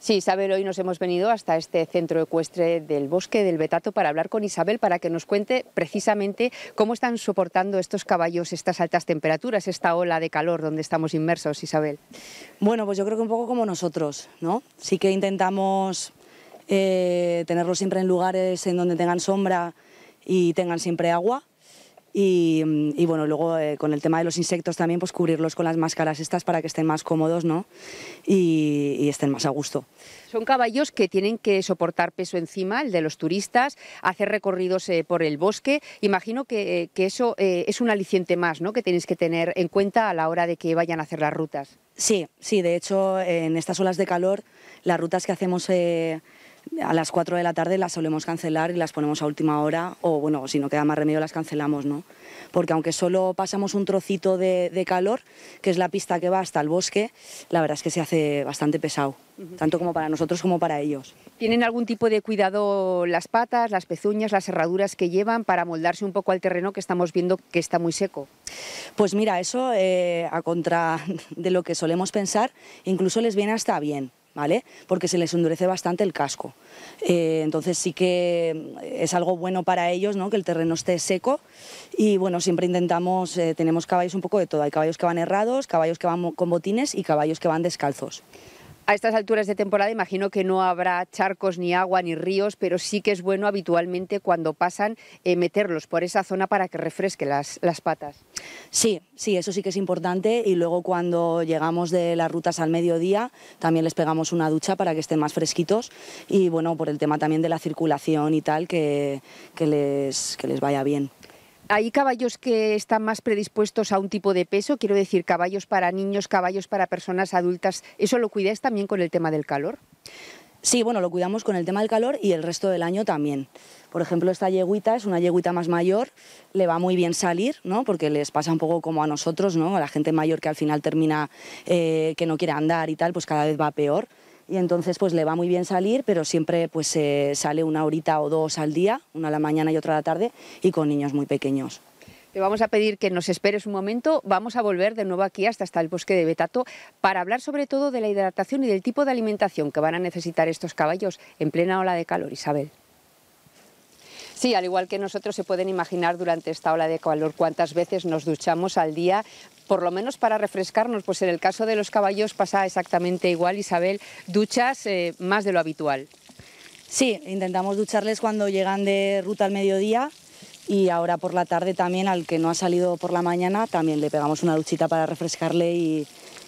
Sí, Isabel, hoy nos hemos venido hasta este centro ecuestre del bosque del Betato para hablar con Isabel para que nos cuente precisamente cómo están soportando estos caballos estas altas temperaturas, esta ola de calor donde estamos inmersos, Isabel. Bueno, pues yo creo que un poco como nosotros, ¿no? Sí que intentamos eh, tenerlos siempre en lugares en donde tengan sombra y tengan siempre agua, Mm, y, bueno, luego eh, con el tema de los insectos también, pues cubrirlos con las máscaras estas para que estén más cómodos ¿no? y, estén más a gusto. Son caballos que tienen que soportar peso encima, el de los turistas, hacer recorridos eh, por el bosque. Imagino que, eh, eso es un aliciente más ¿no? que tenéis que tener en cuenta a la hora de que vayan a hacer las rutas. Sí, sí, de hecho en estas olas de calor las rutas que hacemos a las 4 de la tarde las solemos cancelar y las ponemos a última hora o bueno, si no queda más remedio las cancelamos, ¿no? Porque aunque solo pasamos un trocito de, calor, que es la pista que va hasta el bosque, la verdad es que se hace bastante pesado, tanto como para nosotros como para ellos. ¿Tienen algún tipo de cuidado las patas, las pezuñas, las herraduras que llevan para moldarse un poco al terreno que estamos viendo que está muy seco? Pues mira, eso eh, a contra de lo que solemos pensar, incluso les viene hasta bien porque se les endurece bastante el casco. Eh, entonces sí que es algo bueno para ellos, ¿no? Que el terreno esté seco y bueno, siempre intentamos, eh, tenemos caballos un poco de todo. Hay caballos que van errados, caballos que van con botines y caballos que van descalzos. A estas alturas de temporada imagino que no habrá charcos ni agua ni ríos, pero sí que es bueno habitualmente cuando pasan eh, meterlos por esa zona para que refresque las, patas. Sí, sí, eso sí que es importante y luego cuando llegamos de las rutas al mediodía también les pegamos una ducha para que estén más fresquitos y bueno, por el tema también de la circulación y tal, que, que les, que les vaya bien. ¿Hay caballos que están más predispuestos a un tipo de peso? Quiero decir, caballos para niños, caballos para personas adultas. ¿Eso lo cuidáis también con el tema del calor? Sí, bueno, lo cuidamos con el tema del calor y el resto del año también. Por ejemplo, esta yeguita es una yeguita más mayor, le va muy bien salir, ¿no? Porque les pasa un poco como a nosotros, ¿no? A la gente mayor que al final termina eh, que no quiere andar y tal, pues cada vez va peor y entonces pues le va muy bien salir, pero siempre pues eh, sale una horita o dos al día, una a la mañana y otra a la tarde, y con niños muy pequeños. Te vamos a pedir que nos esperes un momento, vamos a volver de nuevo aquí hasta, hasta el bosque de Betato para hablar sobre todo de la hidratación y del tipo de alimentación que van a necesitar estos caballos en plena ola de calor, Isabel. Sí, al igual que nosotros se pueden imaginar durante esta ola de calor cuántas veces nos duchamos al día, por lo menos para refrescarnos, pues en el caso de los caballos pasa exactamente igual, Isabel, duchas eh, más de lo habitual. Sí, intentamos ducharles cuando llegan de ruta al mediodía y ahora por la tarde también al que no ha salido por la mañana también le pegamos una duchita para refrescarle y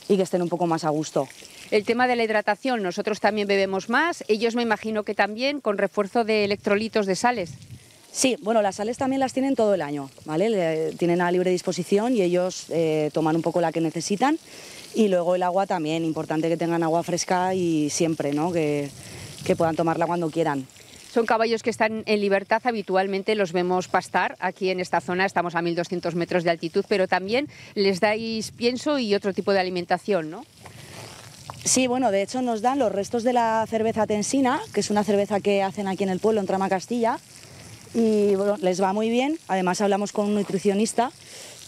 que estén un poco más a gusto. El tema de la hidratación, nosotros también bebemos más, ellos me imagino que también con refuerzo de electrolitos de sales. Sí, bueno, las sales también las tienen todo el año, ¿vale? tienen a libre disposición y ellos eh, toman un poco la que necesitan. Y luego el agua también, importante que tengan agua fresca y siempre, ¿no? Que, que puedan tomarla cuando quieran. Son caballos que están en libertad, habitualmente los vemos pastar aquí en esta zona, estamos a 1200 metros de altitud, pero también les dais pienso y otro tipo de alimentación, ¿no? Sí, bueno, de hecho nos dan los restos de la cerveza tensina, que es una cerveza que hacen aquí en el pueblo, en Trama Castilla, y bueno, les va muy bien. Además hablamos con un nutricionista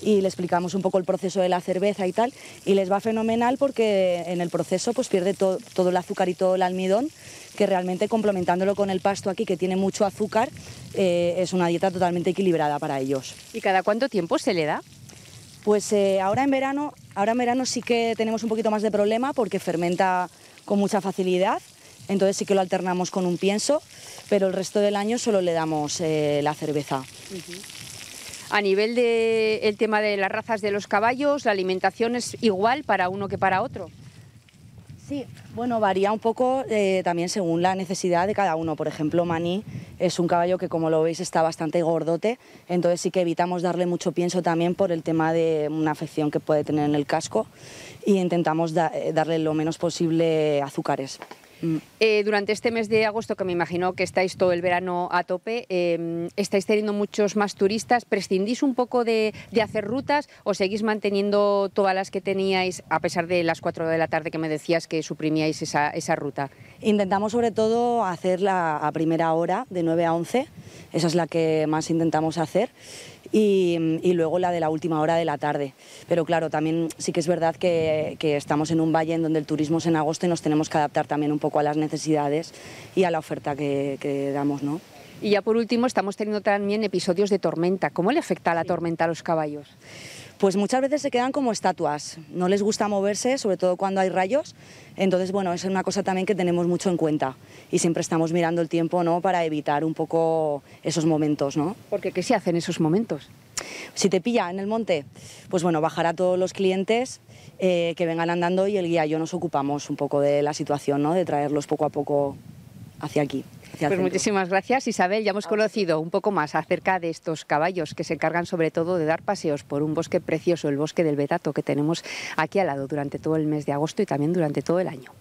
y le explicamos un poco el proceso de la cerveza y tal y les va fenomenal porque en el proceso pues pierde todo el azúcar y todo el almidón que realmente complementándolo con el pasto aquí que tiene mucho azúcar eh, es una dieta totalmente equilibrada para ellos. ¿Y cada cuánto tiempo se le da? Pues eh, ahora en verano, ahora en verano sí que tenemos un poquito más de problema porque fermenta con mucha facilidad entonces sí que lo alternamos con un pienso, pero el resto del año solo le damos eh, la cerveza. A nivel del tema de las razas de los caballos, ¿la alimentación es igual para uno que para otro? Sí, bueno, varía un poco eh, también según la necesidad de cada uno. Por ejemplo, Maní es un caballo que, como lo veis, está bastante gordote, entonces sí que evitamos darle mucho pienso también por el tema de una afección que puede tener en el casco y intentamos eh, darle lo menos posible azúcares. Mm. Eh, durante este mes de agosto, que me imagino que estáis todo el verano a tope, em, ¿estáis teniendo muchos más turistas? ¿Prescindís un poco de, hacer rutas o seguís manteniendo todas las que teníais, a pesar de las 4 de la tarde que me decías que suprimíais esa, esa ruta? Intentamos sobre todo hacerla a primera hora, de 9 a 11, esa es la que más intentamos hacer y, luego la de la última hora de la tarde. Pero claro, también sí que es verdad que, estamos en un valle en donde el turismo es en agosto y nos tenemos que adaptar también un poco a las necesidades y a la oferta que, damos, ¿no? Y ya por último, estamos teniendo también episodios de tormenta. ¿Cómo le afecta a la tormenta a los caballos? pues muchas veces se quedan como estatuas, no les gusta moverse, sobre todo cuando hay rayos, entonces bueno, es una cosa también que tenemos mucho en cuenta y siempre estamos mirando el tiempo, ¿no?, para evitar un poco esos momentos, ¿no? Porque ¿qué se hace en esos momentos? Si te pilla en el monte, pues bueno, bajar a todos los clientes eh, que vengan andando y el guía y yo nos ocupamos un poco de la situación, ¿no?, de traerlos poco a poco hacia aquí. Pues muchísimas gracias, Isabel. Ya hemos conocido un poco más acerca de estos caballos que se encargan sobre todo de dar paseos por un bosque precioso, el bosque del Betato, que tenemos aquí al lado durante todo el mes de agosto y también durante todo el año.